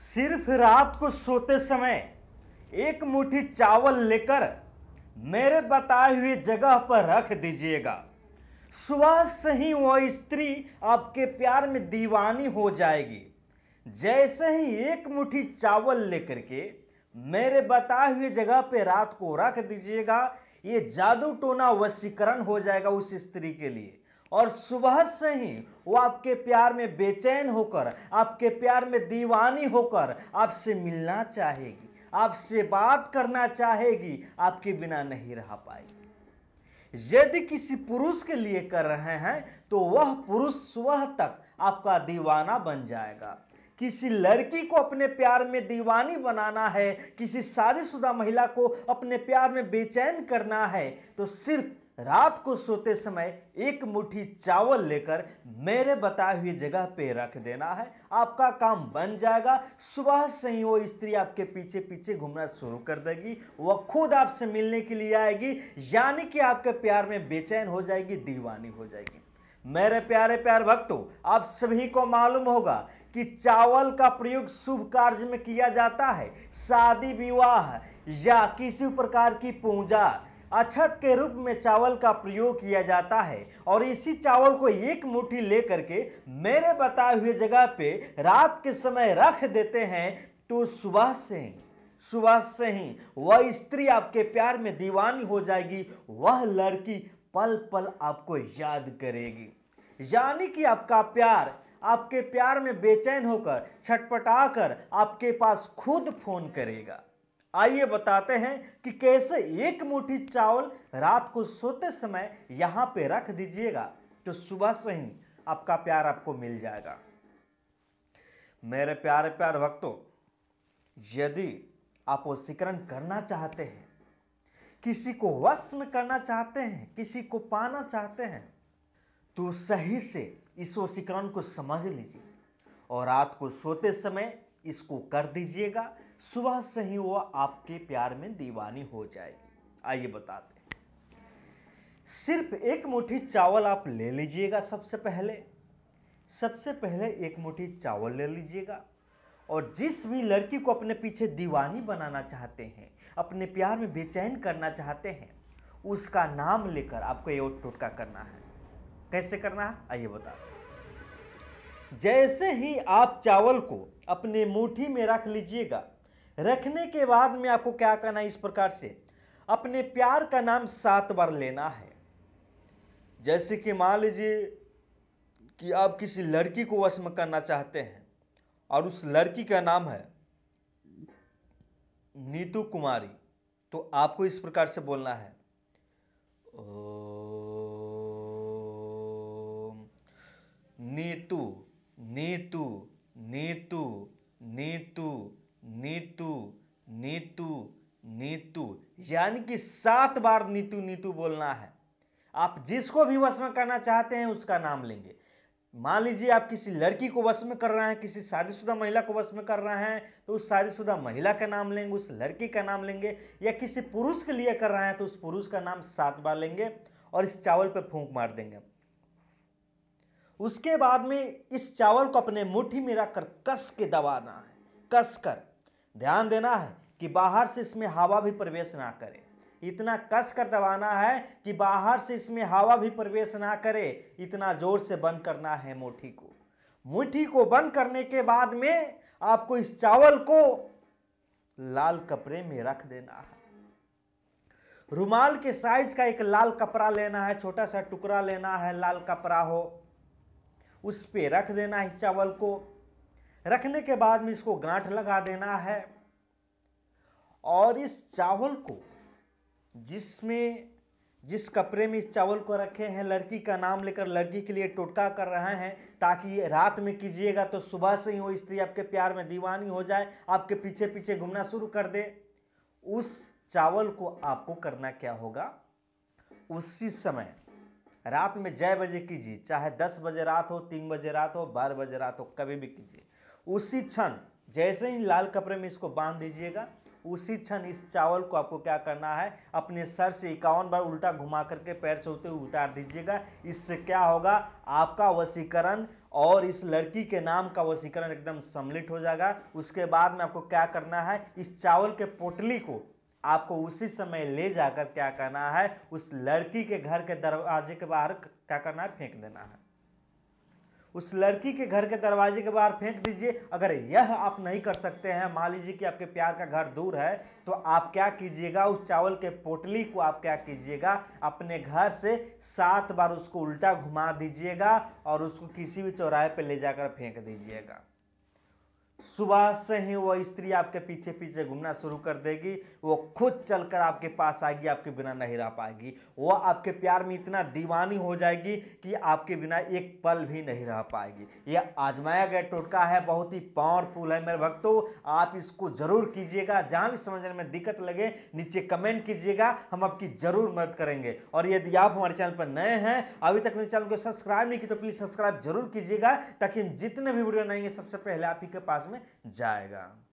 सिर्फ रात को सोते समय एक मुट्ठी चावल लेकर मेरे बताए हुए जगह पर रख दीजिएगा सुबह से ही वह स्त्री आपके प्यार में दीवानी हो जाएगी जैसे ही एक मुट्ठी चावल लेकर के मेरे बताए हुए जगह पर रात को रख दीजिएगा ये जादू टोना वशीकरण हो जाएगा उस स्त्री के लिए और सुबह से ही वो आपके प्यार में बेचैन होकर आपके प्यार में दीवानी होकर आपसे मिलना चाहेगी आपसे बात करना चाहेगी आपके बिना नहीं रह पाएगी यदि किसी पुरुष के लिए कर रहे हैं तो वह पुरुष सुबह तक आपका दीवाना बन जाएगा किसी लड़की को अपने प्यार में दीवानी बनाना है किसी शादीशुदा महिला को अपने प्यार में बेचैन करना है तो सिर्फ रात को सोते समय एक मुट्ठी चावल लेकर मेरे बताए हुए जगह पे रख देना है आपका काम बन जाएगा सुबह से ही वो स्त्री आपके पीछे पीछे घूमना शुरू कर देगी वह खुद आपसे मिलने के लिए आएगी यानी कि आपके प्यार में बेचैन हो जाएगी दीवानी हो जाएगी मेरे प्यारे प्यार भक्तों आप सभी को मालूम होगा कि चावल का प्रयोग शुभ कार्य में किया जाता है शादी विवाह या किसी प्रकार की पूजा अछत के रूप में चावल का प्रयोग किया जाता है और इसी चावल को एक मुट्ठी लेकर के मेरे बताए हुए जगह पे रात के समय रख देते हैं तो सुबह से सुबह से ही वह स्त्री आपके प्यार में दीवानी हो जाएगी वह लड़की पल पल आपको याद करेगी यानी कि आपका प्यार आपके प्यार में बेचैन होकर छटपटाकर आपके पास खुद फोन करेगा आइए बताते हैं कि कैसे एक मुट्ठी चावल रात को सोते समय यहाँ पे रख दीजिएगा तो सुबह से ही आपका प्यार आपको मिल जाएगा मेरे प्यारे प्यार भक्तों यदि आप वशीकरण करना चाहते हैं किसी को वश में करना चाहते हैं किसी को पाना चाहते हैं तो सही से इस वशीकरण को समझ लीजिए और रात को सोते समय इसको कर दीजिएगा सुबह से ही वो आपके प्यार में दीवानी हो जाएगी आइए बताते सिर्फ एक मुट्ठी चावल आप ले लीजिएगा सबसे पहले सबसे पहले एक मुट्ठी चावल ले लीजिएगा और जिस भी लड़की को अपने पीछे दीवानी बनाना चाहते हैं अपने प्यार में बेचैन करना चाहते हैं उसका नाम लेकर आपको ये टोटका करना है कैसे करना है आइए बताते जैसे ही आप चावल को अपने मुट्ठी में रख लीजिएगा रखने के बाद में आपको क्या करना है इस प्रकार से अपने प्यार का नाम सात बार लेना है जैसे कि मान लीजिए कि आप किसी लड़की को वश में करना चाहते हैं और उस लड़की का नाम है नीतू कुमारी तो आपको इस प्रकार से बोलना है नीतू नेतु नेतु नेतु नेतु नेतु नेतु यानी कि सात बार नीतू नीतू बोलना है आप जिसको भी वश में करना चाहते हैं उसका नाम लेंगे मान लीजिए आप किसी लड़की को वश में कर रहे हैं किसी शादीशुदा महिला को वश में कर रहे हैं तो उस शादीशुदा महिला का नाम लेंगे उस लड़की का नाम लेंगे या किसी पुरुष के लिए कर रहे हैं तो उस पुरुष का नाम सात बार लेंगे और इस चावल पर फूंक मार देंगे उसके बाद में इस चावल को अपने मुट्ठी में रखकर कस के दबाना है कस कर ध्यान देना है कि बाहर से इसमें हवा भी प्रवेश ना करे इतना कस कर दबाना है कि बाहर से इसमें हवा भी प्रवेश ना करे इतना जोर से बंद करना है मुट्ठी को मुट्ठी को बंद करने के बाद में आपको इस चावल को लाल कपड़े में रख देना है रुमाल के साइज का एक लाल कपड़ा लेना है छोटा सा टुकड़ा लेना है लाल कपड़ा हो उस पर रख देना है चावल को रखने के बाद में इसको गांठ लगा देना है और इस चावल को जिसमें जिस कपड़े में इस चावल को रखे हैं लड़की का नाम लेकर लड़की के लिए टोटका कर रहे हैं ताकि रात में कीजिएगा तो सुबह से ही वो स्त्री आपके प्यार में दीवानी हो जाए आपके पीछे पीछे घूमना शुरू कर दे उस चावल को आपको करना क्या होगा उसी समय रात में जय बजे कीजिए चाहे दस बजे रात हो तीन बजे रात हो बारह बजे रात हो कभी भी कीजिए उसी क्षण जैसे ही लाल कपड़े में इसको बांध दीजिएगा उसी क्षण इस चावल को आपको क्या करना है अपने सर से इक्यावन बार उल्टा घुमा करके पैर से होते हुए उतार दीजिएगा इससे क्या होगा आपका वसीकरण और इस लड़की के नाम का वसीकरण एकदम सम्मिलित हो जाएगा उसके बाद में आपको क्या करना है इस चावल के पोटली को आपको उसी समय ले जाकर क्या करना है उस लड़की के घर के दरवाजे के बाहर क्या करना है फेंक देना है उस लड़की के घर के दरवाजे के बाहर फेंक दीजिए अगर यह आप नहीं कर सकते हैं मान लीजिए कि आपके प्यार का घर दूर है तो आप क्या कीजिएगा उस चावल के पोटली को आप क्या कीजिएगा अपने घर से सात बार उसको उल्टा घुमा दीजिएगा और उसको किसी भी चौराहे पर ले जाकर फेंक दीजिएगा सुबह से ही वो स्त्री आपके पीछे पीछे घूमना शुरू कर देगी वो खुद चलकर आपके पास आएगी आपके बिना नहीं रह पाएगी वो आपके प्यार में इतना दीवानी हो जाएगी कि आपके बिना एक पल भी नहीं रह पाएगी ये आजमाया गया टोटका है बहुत ही पावरफुल है मेरे भक्तों आप इसको ज़रूर कीजिएगा जहाँ भी समझने में दिक्कत लगे नीचे कमेंट कीजिएगा हम आपकी ज़रूर मदद करेंगे और यदि आप हमारे चैनल पर नए हैं अभी तक मेरे चैनल को सब्सक्राइब नहीं किया तो प्लीज़ सब्सक्राइब जरूर कीजिएगा ताकि जितने भी वीडियो बनाएंगे सबसे पहले आप ही के पास में जाएगा